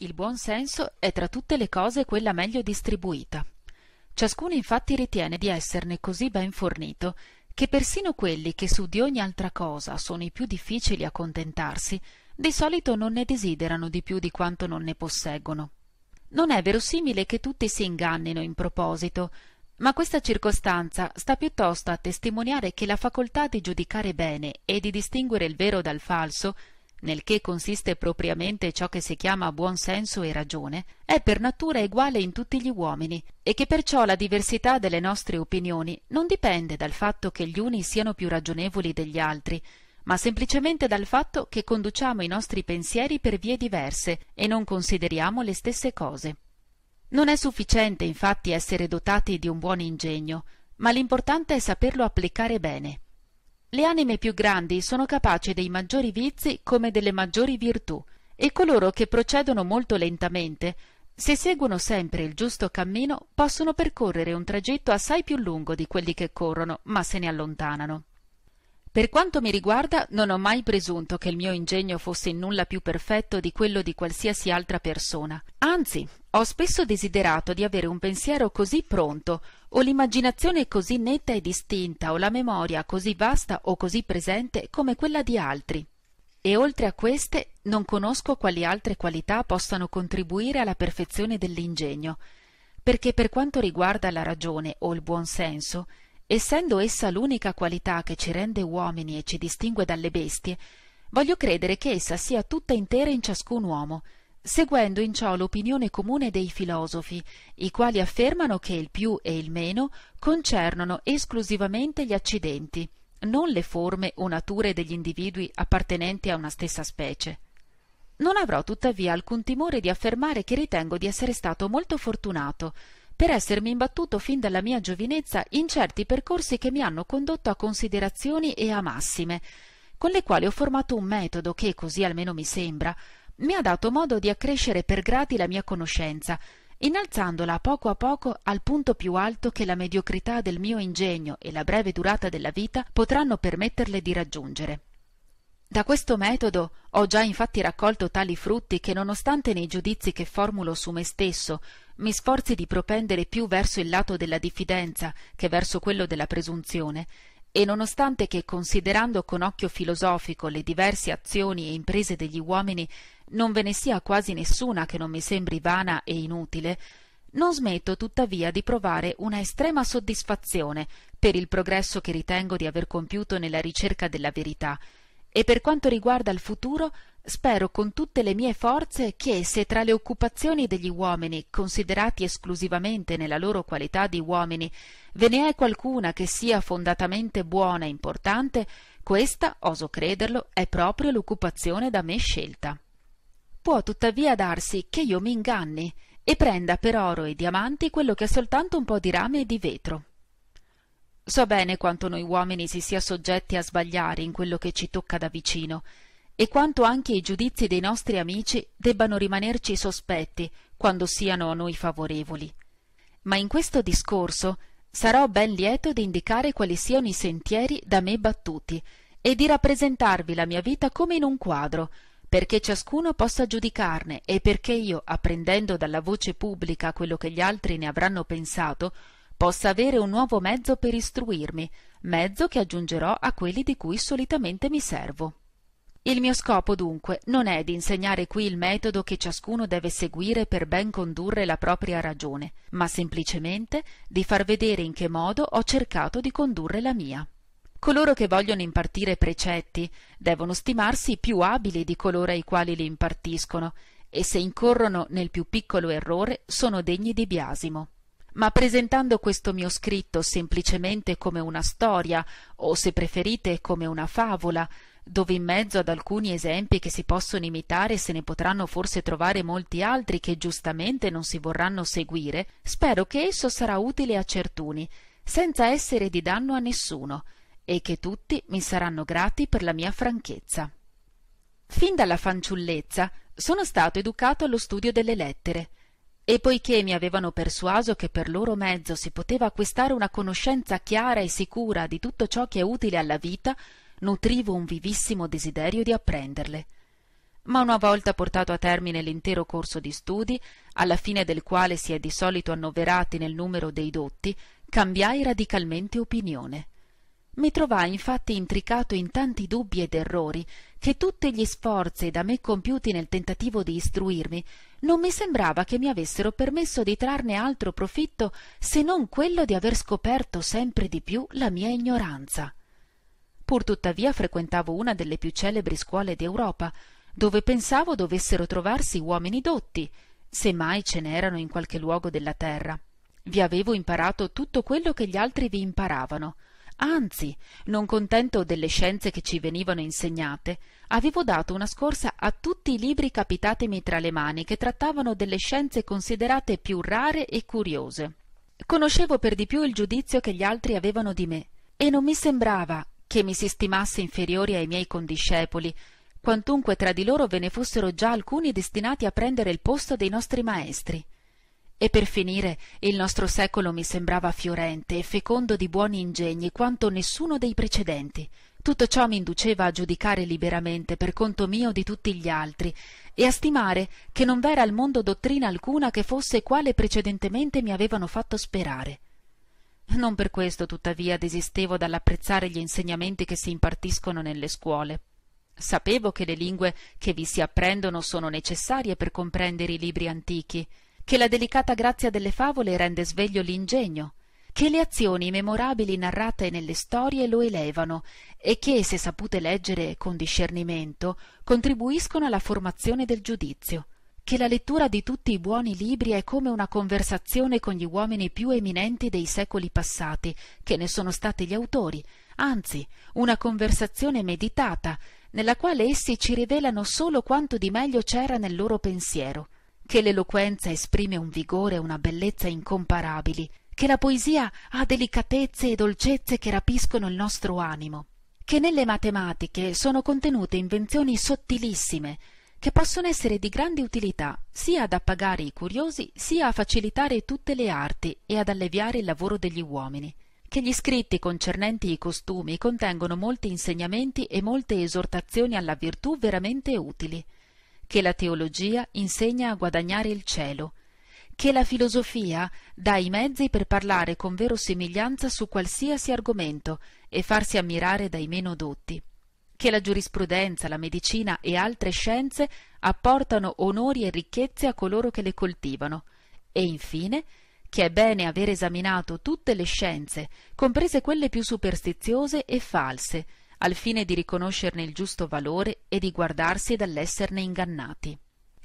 Il buon senso è tra tutte le cose quella meglio distribuita. Ciascuno infatti ritiene di esserne così ben fornito che persino quelli che su di ogni altra cosa sono i più difficili a contentarsi, di solito non ne desiderano di più di quanto non ne posseggono. Non è verosimile che tutti si ingannino in proposito, ma questa circostanza sta piuttosto a testimoniare che la facoltà di giudicare bene e di distinguere il vero dal falso nel che consiste propriamente ciò che si chiama buon senso e ragione, è per natura uguale in tutti gli uomini, e che perciò la diversità delle nostre opinioni non dipende dal fatto che gli uni siano più ragionevoli degli altri, ma semplicemente dal fatto che conduciamo i nostri pensieri per vie diverse e non consideriamo le stesse cose. Non è sufficiente infatti essere dotati di un buon ingegno, ma l'importante è saperlo applicare bene. Le anime più grandi sono capaci dei maggiori vizi come delle maggiori virtù, e coloro che procedono molto lentamente, se seguono sempre il giusto cammino, possono percorrere un tragitto assai più lungo di quelli che corrono, ma se ne allontanano. Per quanto mi riguarda, non ho mai presunto che il mio ingegno fosse in nulla più perfetto di quello di qualsiasi altra persona. Anzi, ho spesso desiderato di avere un pensiero così pronto, o l'immaginazione così netta e distinta o la memoria così vasta o così presente come quella di altri. E oltre a queste non conosco quali altre qualità possano contribuire alla perfezione dell'ingegno, perché per quanto riguarda la ragione o il buon senso, essendo essa l'unica qualità che ci rende uomini e ci distingue dalle bestie, voglio credere che essa sia tutta intera in ciascun uomo, seguendo in ciò l'opinione comune dei filosofi, i quali affermano che il più e il meno concernono esclusivamente gli accidenti, non le forme o nature degli individui appartenenti a una stessa specie. Non avrò tuttavia alcun timore di affermare che ritengo di essere stato molto fortunato per essermi imbattuto fin dalla mia giovinezza in certi percorsi che mi hanno condotto a considerazioni e a massime, con le quali ho formato un metodo che, così almeno mi sembra, mi ha dato modo di accrescere per gradi la mia conoscenza, innalzandola poco a poco al punto più alto che la mediocrità del mio ingegno e la breve durata della vita potranno permetterle di raggiungere. Da questo metodo ho già infatti raccolto tali frutti che nonostante nei giudizi che formulo su me stesso mi sforzi di propendere più verso il lato della diffidenza che verso quello della presunzione, e nonostante che considerando con occhio filosofico le diverse azioni e imprese degli uomini non ve ne sia quasi nessuna che non mi sembri vana e inutile, non smetto tuttavia di provare una estrema soddisfazione per il progresso che ritengo di aver compiuto nella ricerca della verità, e per quanto riguarda il futuro Spero con tutte le mie forze che, se tra le occupazioni degli uomini, considerati esclusivamente nella loro qualità di uomini, ve ne è qualcuna che sia fondatamente buona e importante, questa, oso crederlo, è proprio l'occupazione da me scelta. Può tuttavia darsi che io mi inganni e prenda per oro e diamanti quello che è soltanto un po di rame e di vetro. So bene quanto noi uomini si sia soggetti a sbagliare in quello che ci tocca da vicino, e quanto anche i giudizi dei nostri amici debbano rimanerci sospetti quando siano a noi favorevoli. Ma in questo discorso sarò ben lieto di indicare quali siano i sentieri da me battuti e di rappresentarvi la mia vita come in un quadro, perché ciascuno possa giudicarne e perché io, apprendendo dalla voce pubblica quello che gli altri ne avranno pensato, possa avere un nuovo mezzo per istruirmi, mezzo che aggiungerò a quelli di cui solitamente mi servo. Il mio scopo dunque non è di insegnare qui il metodo che ciascuno deve seguire per ben condurre la propria ragione, ma semplicemente di far vedere in che modo ho cercato di condurre la mia. Coloro che vogliono impartire precetti devono stimarsi più abili di coloro ai quali li impartiscono e se incorrono nel più piccolo errore sono degni di biasimo ma presentando questo mio scritto semplicemente come una storia, o se preferite come una favola, dove in mezzo ad alcuni esempi che si possono imitare se ne potranno forse trovare molti altri che giustamente non si vorranno seguire, spero che esso sarà utile a certuni, senza essere di danno a nessuno, e che tutti mi saranno grati per la mia franchezza. Fin dalla fanciullezza sono stato educato allo studio delle lettere, e poiché mi avevano persuaso che per loro mezzo si poteva acquistare una conoscenza chiara e sicura di tutto ciò che è utile alla vita, nutrivo un vivissimo desiderio di apprenderle. Ma una volta portato a termine l'intero corso di studi, alla fine del quale si è di solito annoverati nel numero dei dotti, cambiai radicalmente opinione. Mi trovai infatti intricato in tanti dubbi ed errori che tutti gli sforzi da me compiuti nel tentativo di istruirmi non mi sembrava che mi avessero permesso di trarne altro profitto se non quello di aver scoperto sempre di più la mia ignoranza. Pur tuttavia frequentavo una delle più celebri scuole d'Europa, dove pensavo dovessero trovarsi uomini dotti, se mai ce n'erano in qualche luogo della terra. Vi avevo imparato tutto quello che gli altri vi imparavano, Anzi, non contento delle scienze che ci venivano insegnate, avevo dato una scorsa a tutti i libri capitatemi tra le mani che trattavano delle scienze considerate più rare e curiose. Conoscevo per di più il giudizio che gli altri avevano di me, e non mi sembrava che mi si stimasse inferiore ai miei condiscepoli, quantunque tra di loro ve ne fossero già alcuni destinati a prendere il posto dei nostri maestri. E per finire, il nostro secolo mi sembrava fiorente e fecondo di buoni ingegni quanto nessuno dei precedenti. Tutto ciò mi induceva a giudicare liberamente per conto mio di tutti gli altri e a stimare che non v'era al mondo dottrina alcuna che fosse quale precedentemente mi avevano fatto sperare. Non per questo, tuttavia, desistevo dall'apprezzare gli insegnamenti che si impartiscono nelle scuole. Sapevo che le lingue che vi si apprendono sono necessarie per comprendere i libri antichi, che la delicata grazia delle favole rende sveglio l'ingegno, che le azioni memorabili narrate nelle storie lo elevano e che, se sapute leggere con discernimento, contribuiscono alla formazione del giudizio, che la lettura di tutti i buoni libri è come una conversazione con gli uomini più eminenti dei secoli passati, che ne sono stati gli autori, anzi una conversazione meditata, nella quale essi ci rivelano solo quanto di meglio c'era nel loro pensiero, che l'eloquenza esprime un vigore e una bellezza incomparabili, che la poesia ha delicatezze e dolcezze che rapiscono il nostro animo, che nelle matematiche sono contenute invenzioni sottilissime, che possono essere di grande utilità sia ad appagare i curiosi, sia a facilitare tutte le arti e ad alleviare il lavoro degli uomini che gli scritti concernenti i costumi contengono molti insegnamenti e molte esortazioni alla virtù veramente utili, che la teologia insegna a guadagnare il cielo, che la filosofia dà i mezzi per parlare con verosimiglianza su qualsiasi argomento e farsi ammirare dai meno dotti, che la giurisprudenza, la medicina e altre scienze apportano onori e ricchezze a coloro che le coltivano, e infine che è bene aver esaminato tutte le scienze, comprese quelle più superstiziose e false, al fine di riconoscerne il giusto valore e di guardarsi dall'esserne ingannati.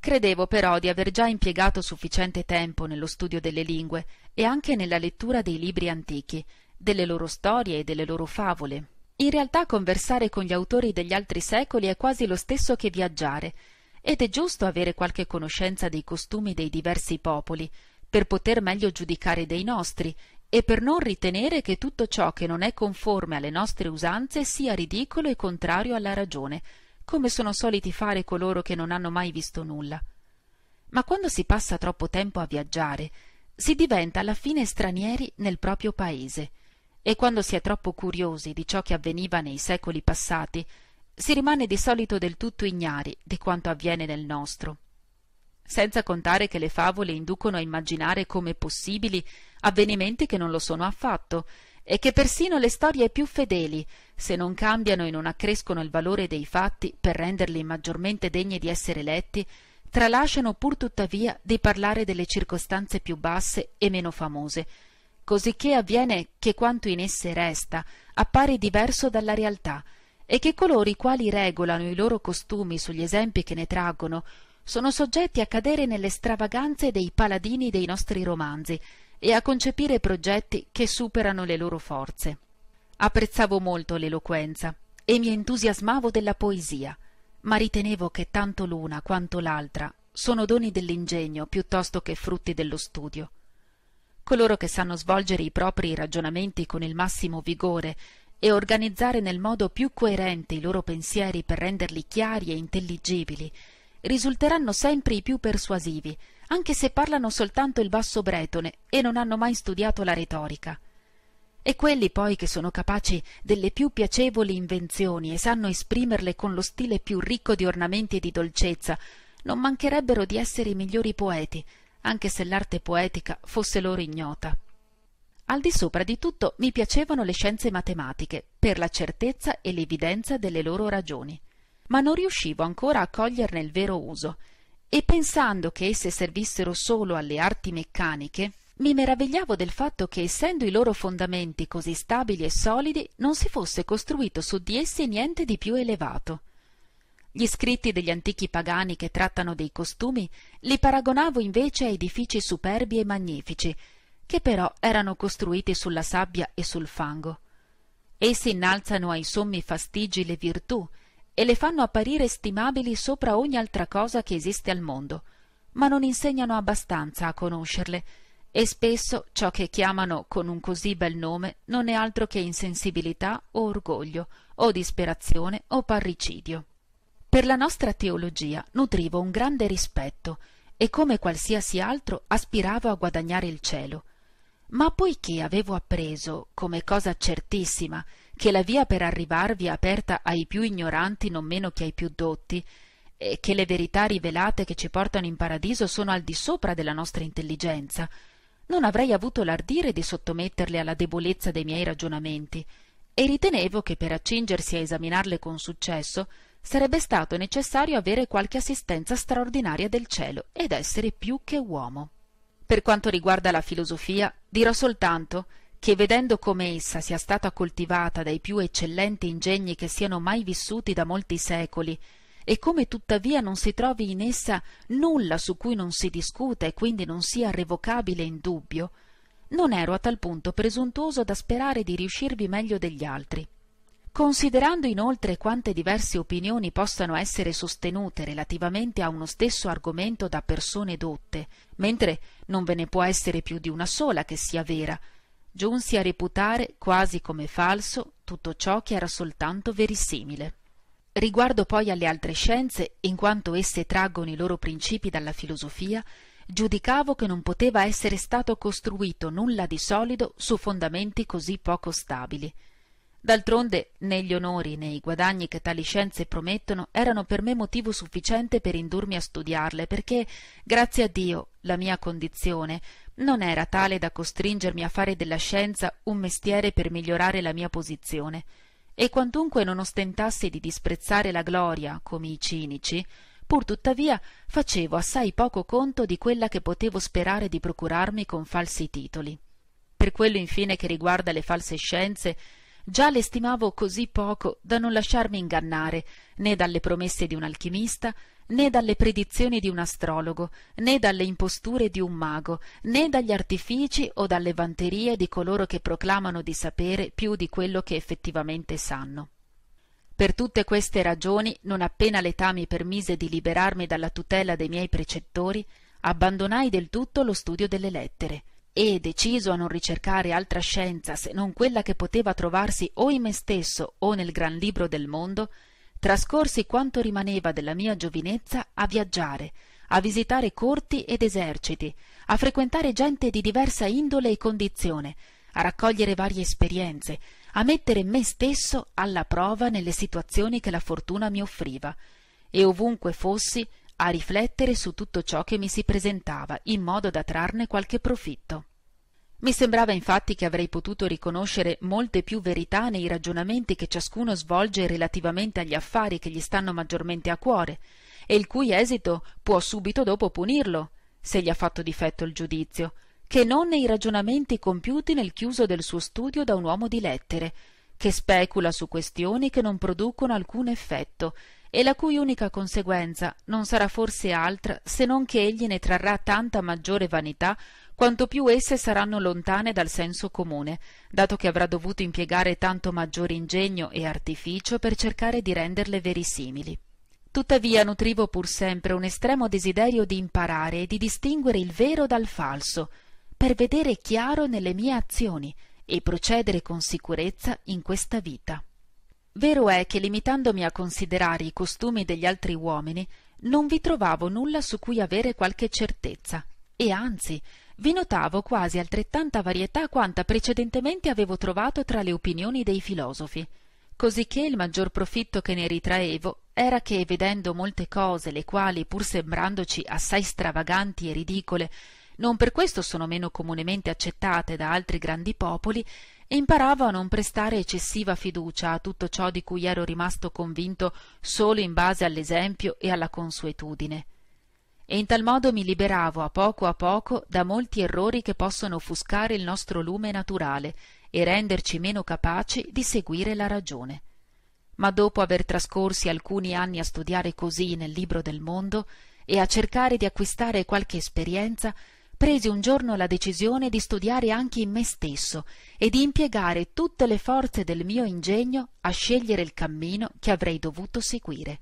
Credevo però di aver già impiegato sufficiente tempo nello studio delle lingue e anche nella lettura dei libri antichi, delle loro storie e delle loro favole. In realtà conversare con gli autori degli altri secoli è quasi lo stesso che viaggiare, ed è giusto avere qualche conoscenza dei costumi dei diversi popoli, per poter meglio giudicare dei nostri e per non ritenere che tutto ciò che non è conforme alle nostre usanze sia ridicolo e contrario alla ragione, come sono soliti fare coloro che non hanno mai visto nulla. Ma quando si passa troppo tempo a viaggiare, si diventa alla fine stranieri nel proprio paese, e quando si è troppo curiosi di ciò che avveniva nei secoli passati, si rimane di solito del tutto ignari di quanto avviene nel nostro senza contare che le favole inducono a immaginare come possibili avvenimenti che non lo sono affatto, e che persino le storie più fedeli, se non cambiano e non accrescono il valore dei fatti per renderli maggiormente degni di essere letti, tralasciano pur tuttavia di parlare delle circostanze più basse e meno famose, cosicché avviene che quanto in esse resta appare diverso dalla realtà, e che coloro i quali regolano i loro costumi sugli esempi che ne traggono sono soggetti a cadere nelle stravaganze dei paladini dei nostri romanzi, e a concepire progetti che superano le loro forze. Apprezzavo molto l'eloquenza e mi entusiasmavo della poesia, ma ritenevo che tanto l'una quanto l'altra sono doni dell'ingegno piuttosto che frutti dello studio. Coloro che sanno svolgere i propri ragionamenti con il massimo vigore e organizzare nel modo più coerente i loro pensieri per renderli chiari e intelligibili, risulteranno sempre i più persuasivi anche se parlano soltanto il basso bretone e non hanno mai studiato la retorica. E quelli poi che sono capaci delle più piacevoli invenzioni e sanno esprimerle con lo stile più ricco di ornamenti e di dolcezza, non mancherebbero di essere i migliori poeti, anche se l'arte poetica fosse loro ignota. Al di sopra di tutto mi piacevano le scienze matematiche, per la certezza e l'evidenza delle loro ragioni, ma non riuscivo ancora a coglierne il vero uso, e pensando che esse servissero solo alle arti meccaniche, mi meravigliavo del fatto che essendo i loro fondamenti così stabili e solidi non si fosse costruito su di essi niente di più elevato. Gli scritti degli antichi pagani che trattano dei costumi li paragonavo invece a edifici superbi e magnifici, che però erano costruiti sulla sabbia e sul fango. Essi innalzano ai sommi fastigi le virtù, e le fanno apparire stimabili sopra ogni altra cosa che esiste al mondo, ma non insegnano abbastanza a conoscerle, e spesso ciò che chiamano con un così bel nome non è altro che insensibilità o orgoglio, o disperazione o parricidio. Per la nostra teologia nutrivo un grande rispetto e come qualsiasi altro aspiravo a guadagnare il cielo. Ma poiché avevo appreso, come cosa certissima, che la via per arrivarvi è aperta ai più ignoranti non meno che ai più dotti, e che le verità rivelate che ci portano in paradiso sono al di sopra della nostra intelligenza, non avrei avuto l'ardire di sottometterle alla debolezza dei miei ragionamenti, e ritenevo che per accingersi a esaminarle con successo sarebbe stato necessario avere qualche assistenza straordinaria del cielo ed essere più che uomo. Per quanto riguarda la filosofia, dirò soltanto che vedendo come essa sia stata coltivata dai più eccellenti ingegni che siano mai vissuti da molti secoli, e come tuttavia non si trovi in essa nulla su cui non si discuta e quindi non sia revocabile in dubbio, non ero a tal punto presuntuoso da sperare di riuscirvi meglio degli altri. Considerando inoltre quante diverse opinioni possano essere sostenute relativamente a uno stesso argomento da persone dotte, mentre non ve ne può essere più di una sola che sia vera, giunsi a reputare quasi come falso tutto ciò che era soltanto verisimile. Riguardo poi alle altre scienze, in quanto esse traggono i loro principi dalla filosofia, giudicavo che non poteva essere stato costruito nulla di solido su fondamenti così poco stabili. D'altronde né gli onori né i guadagni che tali scienze promettono erano per me motivo sufficiente per indurmi a studiarle, perché, grazie a Dio, la mia condizione, non era tale da costringermi a fare della scienza un mestiere per migliorare la mia posizione e quantunque non ostentassi di disprezzare la gloria come i cinici pur tuttavia facevo assai poco conto di quella che potevo sperare di procurarmi con falsi titoli per quello infine che riguarda le false scienze già le stimavo così poco da non lasciarmi ingannare né dalle promesse di un alchimista, né dalle predizioni di un astrologo, né dalle imposture di un mago, né dagli artifici o dalle vanterie di coloro che proclamano di sapere più di quello che effettivamente sanno. Per tutte queste ragioni, non appena l'età mi permise di liberarmi dalla tutela dei miei precettori, abbandonai del tutto lo studio delle lettere e, deciso a non ricercare altra scienza se non quella che poteva trovarsi o in me stesso o nel gran libro del mondo, trascorsi quanto rimaneva della mia giovinezza a viaggiare, a visitare corti ed eserciti, a frequentare gente di diversa indole e condizione, a raccogliere varie esperienze, a mettere me stesso alla prova nelle situazioni che la fortuna mi offriva, e ovunque fossi a riflettere su tutto ciò che mi si presentava, in modo da trarne qualche profitto. Mi sembrava infatti che avrei potuto riconoscere molte più verità nei ragionamenti che ciascuno svolge relativamente agli affari che gli stanno maggiormente a cuore, e il cui esito può subito dopo punirlo, se gli ha fatto difetto il giudizio, che non nei ragionamenti compiuti nel chiuso del suo studio da un uomo di lettere, che specula su questioni che non producono alcun effetto e la cui unica conseguenza non sarà forse altra se non che egli ne trarrà tanta maggiore vanità quanto più esse saranno lontane dal senso comune, dato che avrà dovuto impiegare tanto maggior ingegno e artificio per cercare di renderle verisimili. Tuttavia nutrivo pur sempre un estremo desiderio di imparare e di distinguere il vero dal falso, per vedere chiaro nelle mie azioni e procedere con sicurezza in questa vita. Vero è che limitandomi a considerare i costumi degli altri uomini, non vi trovavo nulla su cui avere qualche certezza, e anzi vi notavo quasi altrettanta varietà quanta precedentemente avevo trovato tra le opinioni dei filosofi cosicché il maggior profitto che ne ritraevo era che vedendo molte cose le quali pur sembrandoci assai stravaganti e ridicole non per questo sono meno comunemente accettate da altri grandi popoli imparavo a non prestare eccessiva fiducia a tutto ciò di cui ero rimasto convinto solo in base all'esempio e alla consuetudine e in tal modo mi liberavo a poco a poco da molti errori che possono offuscare il nostro lume naturale e renderci meno capaci di seguire la ragione. Ma dopo aver trascorsi alcuni anni a studiare così nel libro del mondo e a cercare di acquistare qualche esperienza, presi un giorno la decisione di studiare anche in me stesso e di impiegare tutte le forze del mio ingegno a scegliere il cammino che avrei dovuto seguire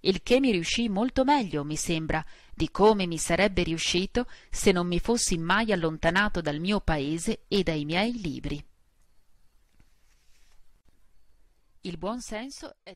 il che mi riuscì molto meglio, mi sembra, di come mi sarebbe riuscito se non mi fossi mai allontanato dal mio paese e dai miei libri. Il buon senso è